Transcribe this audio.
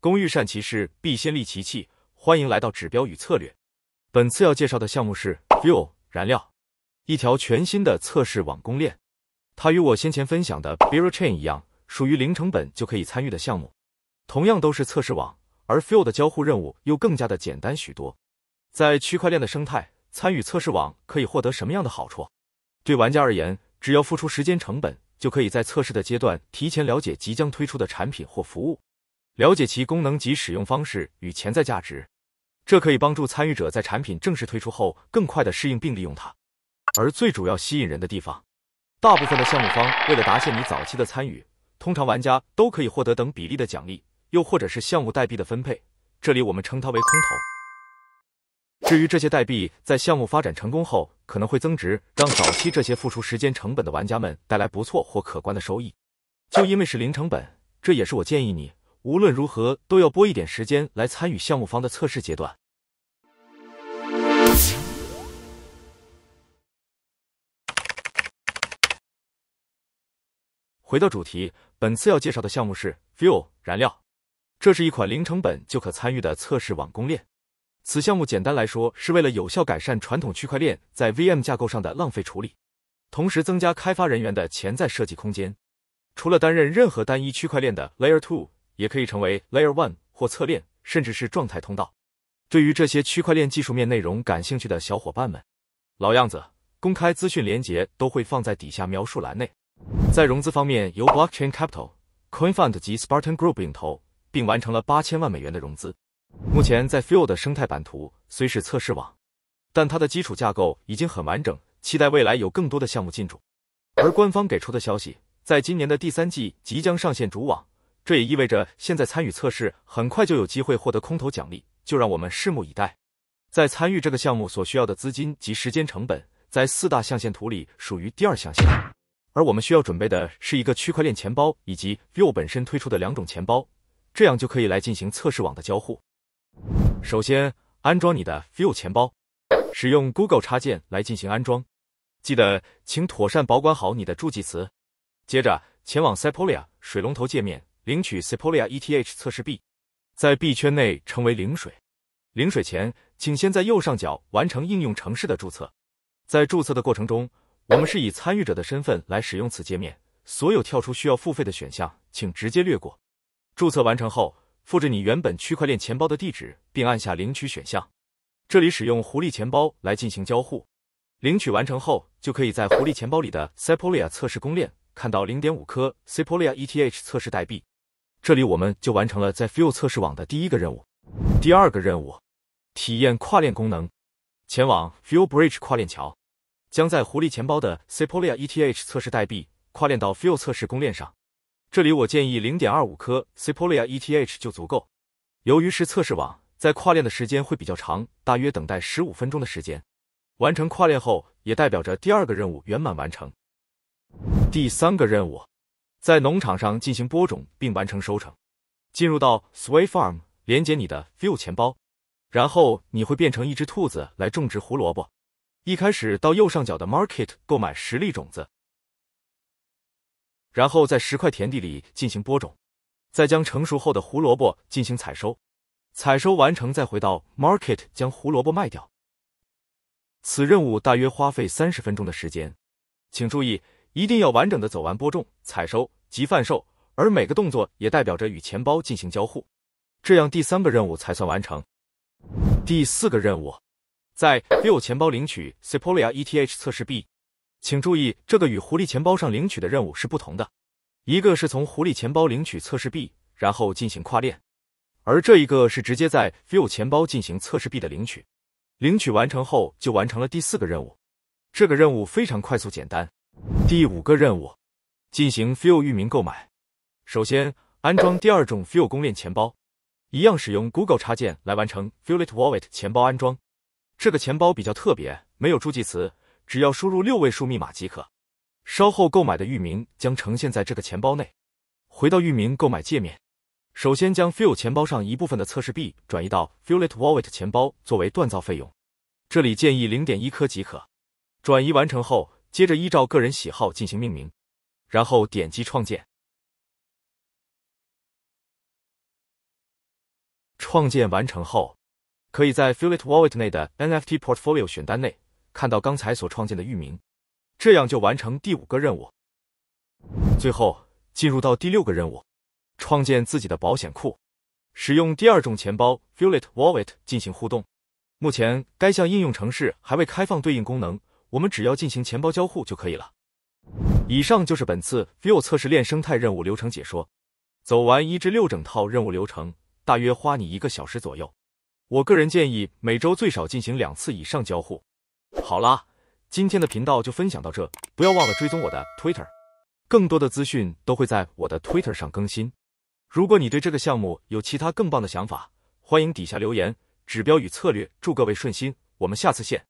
工欲善其事，必先利其器。欢迎来到指标与策略。本次要介绍的项目是 Fuel 燃料，一条全新的测试网公链。它与我先前分享的 b u e l Chain 一样，属于零成本就可以参与的项目。同样都是测试网，而 Fuel 的交互任务又更加的简单许多。在区块链的生态，参与测试网可以获得什么样的好处？对玩家而言，只要付出时间成本，就可以在测试的阶段提前了解即将推出的产品或服务。了解其功能及使用方式与潜在价值，这可以帮助参与者在产品正式推出后更快地适应并利用它。而最主要吸引人的地方，大部分的项目方为了答谢你早期的参与，通常玩家都可以获得等比例的奖励，又或者是项目代币的分配，这里我们称它为空投。至于这些代币在项目发展成功后可能会增值，让早期这些付出时间成本的玩家们带来不错或可观的收益。就因为是零成本，这也是我建议你。无论如何，都要拨一点时间来参与项目方的测试阶段。回到主题，本次要介绍的项目是 Fuel 燃料，这是一款零成本就可参与的测试网公链。此项目简单来说，是为了有效改善传统区块链在 VM 架构上的浪费处理，同时增加开发人员的潜在设计空间。除了担任任何单一区块链的 Layer Two。也可以成为 Layer One 或侧链，甚至是状态通道。对于这些区块链技术面内容感兴趣的小伙伴们，老样子，公开资讯连接都会放在底下描述栏内。在融资方面，由 Blockchain Capital、Coin Fund 及 Spartan Group 领投，并完成了八千万美元的融资。目前在 Field 生态版图虽是测试网，但它的基础架构已经很完整，期待未来有更多的项目进驻。而官方给出的消息，在今年的第三季即将上线主网。这也意味着，现在参与测试很快就有机会获得空投奖励，就让我们拭目以待。在参与这个项目所需要的资金及时间成本，在四大象限图里属于第二象限，而我们需要准备的是一个区块链钱包以及 View 本身推出的两种钱包，这样就可以来进行测试网的交互。首先，安装你的 View 钱包，使用 Google 插件来进行安装。记得请妥善保管好你的助记词。接着，前往 Sepolia 水龙头界面。领取 Sepolia ETH 测试币，在币圈内称为“零水”。零水前，请先在右上角完成应用城市的注册。在注册的过程中，我们是以参与者的身份来使用此界面，所有跳出需要付费的选项，请直接略过。注册完成后，复制你原本区块链钱包的地址，并按下领取选项。这里使用狐狸钱包来进行交互。领取完成后，就可以在狐狸钱包里的 Sepolia 测试公链看到零点五颗 Sepolia ETH 测试代币。这里我们就完成了在 FUEL 测试网的第一个任务。第二个任务，体验跨链功能。前往 FUEL Bridge 跨链桥，将在狐狸钱包的 Sepolia ETH 测试代币跨链到 FUEL 测试公链上。这里我建议0.25颗 Sepolia ETH 就足够。由于是测试网，在跨链的时间会比较长，大约等待十五分钟的时间。完成跨链后，也代表着第二个任务圆满完成。第三个任务。在农场上进行播种并完成收成，进入到 Sway Farm 连接你的 Fuel 钱包，然后你会变成一只兔子来种植胡萝卜。一开始到右上角的 Market 购买十粒种子，然后在十块田地里进行播种，再将成熟后的胡萝卜进行采收。采收完成再回到 Market 将胡萝卜卖掉。此任务大约花费三十分钟的时间，请注意。一定要完整的走完播种、采收及贩售，而每个动作也代表着与钱包进行交互，这样第三个任务才算完成。第四个任务，在 View 钱包领取 Sepolia ETH 测试币，请注意这个与狐狸钱包上领取的任务是不同的，一个是从狐狸钱包领取测试币，然后进行跨链，而这一个是直接在 View 钱包进行测试币的领取，领取完成后就完成了第四个任务。这个任务非常快速简单。第五个任务，进行 FUEL 域名购买。首先安装 第二种 FUEL 公链钱包，一样使用 Google 插件来完成 FUELIT WALLET 钱包安装。这个钱包比较特别，没有助记词，只要输入六位数密码即可。稍后购买的域名将呈现在这个钱包内。回到域名购买界面，首先将 FUEL 钱包上一部分的测试币转移到 FUELIT WALLET 钱包作为锻造费用，这里建议零点一颗即可。转移完成后。接着依照个人喜好进行命名，然后点击创建。创建完成后，可以在 f i l l e t Wallet 内的 NFT Portfolio 选单内看到刚才所创建的域名，这样就完成第五个任务。最后，进入到第六个任务，创建自己的保险库，使用第二种钱包 f i l l e t Wallet 进行互动。目前，该项应用程式还未开放对应功能。我们只要进行钱包交互就可以了。以上就是本次 View 测试链生态任务流程解说。走完一至六整套任务流程，大约花你一个小时左右。我个人建议每周最少进行两次以上交互。好啦，今天的频道就分享到这，不要忘了追踪我的 Twitter，更多的资讯都会在我的 Twitter 上更新。如果你对这个项目有其他更棒的想法，欢迎底下留言。指标与策略，祝各位顺心，我们下次见。